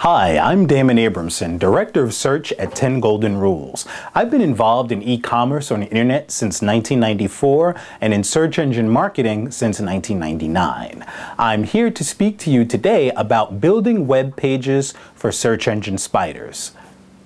Hi, I'm Damon Abramson, Director of Search at 10 Golden Rules. I've been involved in e-commerce on the internet since 1994 and in search engine marketing since 1999. I'm here to speak to you today about building web pages for search engine spiders.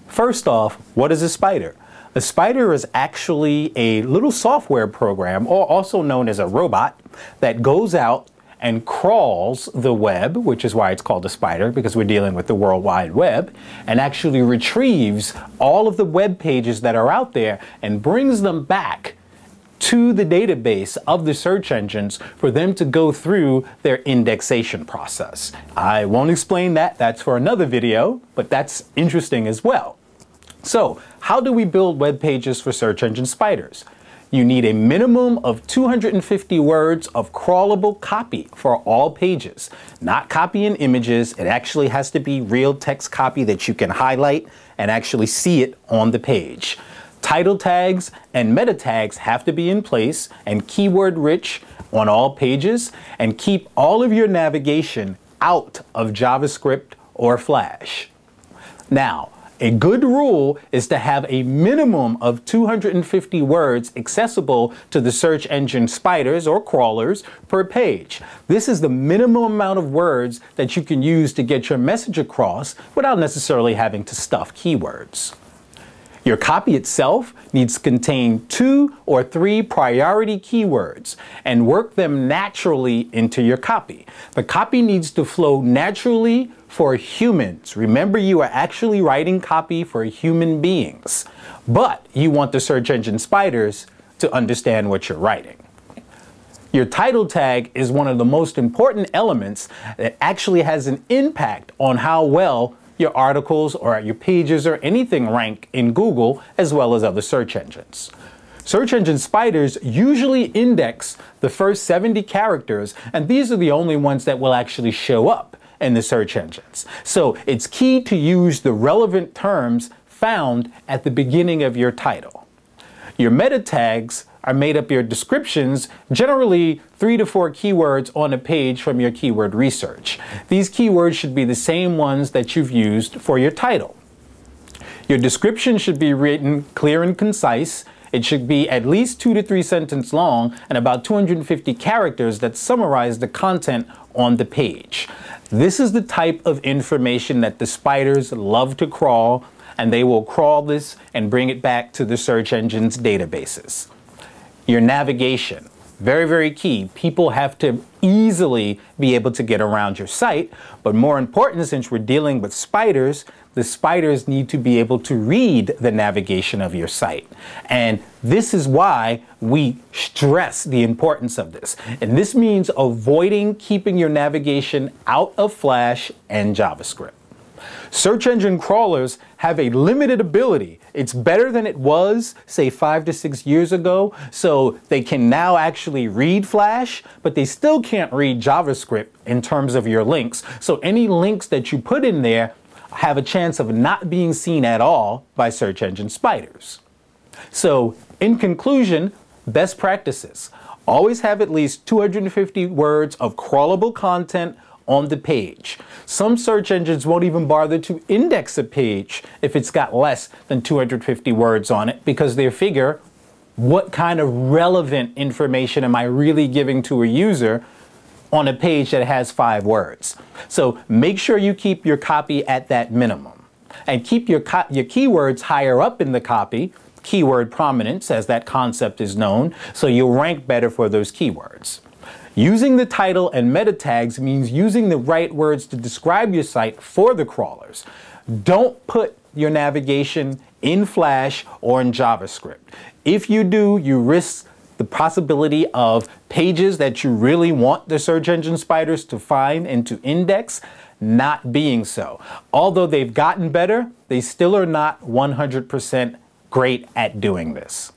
First off, what is a spider? A spider is actually a little software program, or also known as a robot, that goes out and crawls the web, which is why it's called a spider, because we're dealing with the World Wide Web, and actually retrieves all of the web pages that are out there and brings them back to the database of the search engines for them to go through their indexation process. I won't explain that, that's for another video, but that's interesting as well. So, how do we build web pages for search engine spiders? You need a minimum of 250 words of crawlable copy for all pages, not copying images. It actually has to be real text copy that you can highlight and actually see it on the page. Title tags and meta tags have to be in place and keyword rich on all pages and keep all of your navigation out of JavaScript or Flash. Now, a good rule is to have a minimum of 250 words accessible to the search engine spiders or crawlers per page. This is the minimum amount of words that you can use to get your message across without necessarily having to stuff keywords. Your copy itself needs to contain two or three priority keywords and work them naturally into your copy. The copy needs to flow naturally for humans. Remember, you are actually writing copy for human beings, but you want the search engine spiders to understand what you're writing. Your title tag is one of the most important elements that actually has an impact on how well your articles or your pages or anything rank in Google as well as other search engines. Search engine spiders usually index the first 70 characters, and these are the only ones that will actually show up in the search engines. So it's key to use the relevant terms found at the beginning of your title. Your meta tags I made up your descriptions, generally three to four keywords on a page from your keyword research. These keywords should be the same ones that you've used for your title. Your description should be written clear and concise. It should be at least two to three sentence long and about 250 characters that summarize the content on the page. This is the type of information that the spiders love to crawl and they will crawl this and bring it back to the search engines databases your navigation. Very, very key. People have to easily be able to get around your site, but more important, since we're dealing with spiders, the spiders need to be able to read the navigation of your site. And this is why we stress the importance of this. And this means avoiding keeping your navigation out of Flash and JavaScript. Search engine crawlers have a limited ability. It's better than it was, say, five to six years ago, so they can now actually read Flash, but they still can't read JavaScript in terms of your links. So any links that you put in there have a chance of not being seen at all by search engine spiders. So, in conclusion, best practices. Always have at least 250 words of crawlable content on the page. Some search engines won't even bother to index a page if it's got less than 250 words on it because they figure what kind of relevant information am I really giving to a user on a page that has five words. So make sure you keep your copy at that minimum and keep your, your keywords higher up in the copy keyword prominence, as that concept is known, so you'll rank better for those keywords. Using the title and meta tags means using the right words to describe your site for the crawlers. Don't put your navigation in Flash or in JavaScript. If you do, you risk the possibility of pages that you really want the search engine spiders to find and to index not being so. Although they've gotten better, they still are not 100% great at doing this.